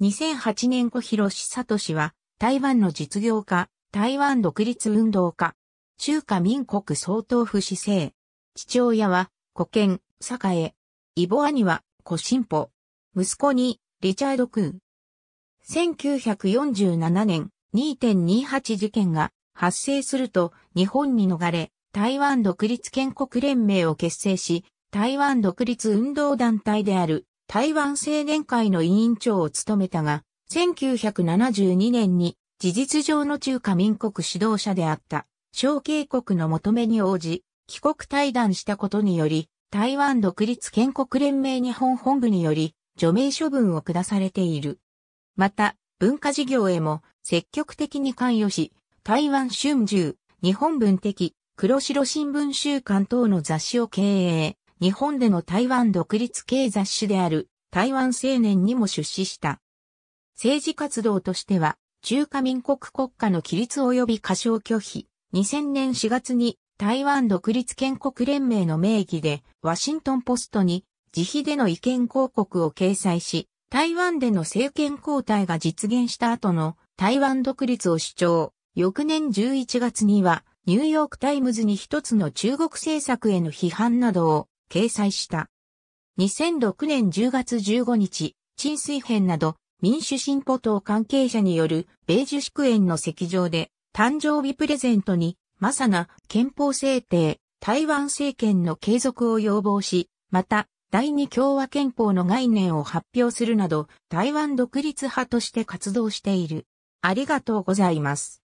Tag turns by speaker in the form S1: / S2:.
S1: 2008年小広志氏は、台湾の実業家、台湾独立運動家、中華民国総統府市政。父親は、古健、栄、イボアニは、古進歩。息子に、リチャード・ク1947年、2.28事件が発生すると、日本に逃れ、台湾独立建国連盟を結成し、台湾独立運動団体である台湾青年会の委員長を務めたが、1972年に事実上の中華民国指導者であった小渓国の求めに応じ、帰国対談したことにより、台湾独立建国連盟日本本部により、除名処分を下されている。また、文化事業へも積極的に関与し、台湾春秋、日本文的、黒白新聞週刊等の雑誌を経営、日本での台湾独立系雑誌である台湾青年にも出資した。政治活動としては、中華民国国家の規立及び過小拒否、2000年4月に台湾独立建国連盟の名義でワシントンポストに自費での意見広告を掲載し、台湾での政権交代が実現した後の台湾独立を主張。翌年11月にはニューヨークタイムズに一つの中国政策への批判などを掲載した。2006年10月15日、陳水編など民主進歩党関係者による米樹祝宴の席上で誕生日プレゼントに、まさな憲法制定、台湾政権の継続を要望し、また、第二共和憲法の概念を発表するなど、台湾独立派として活動している。ありがとうございま
S2: す。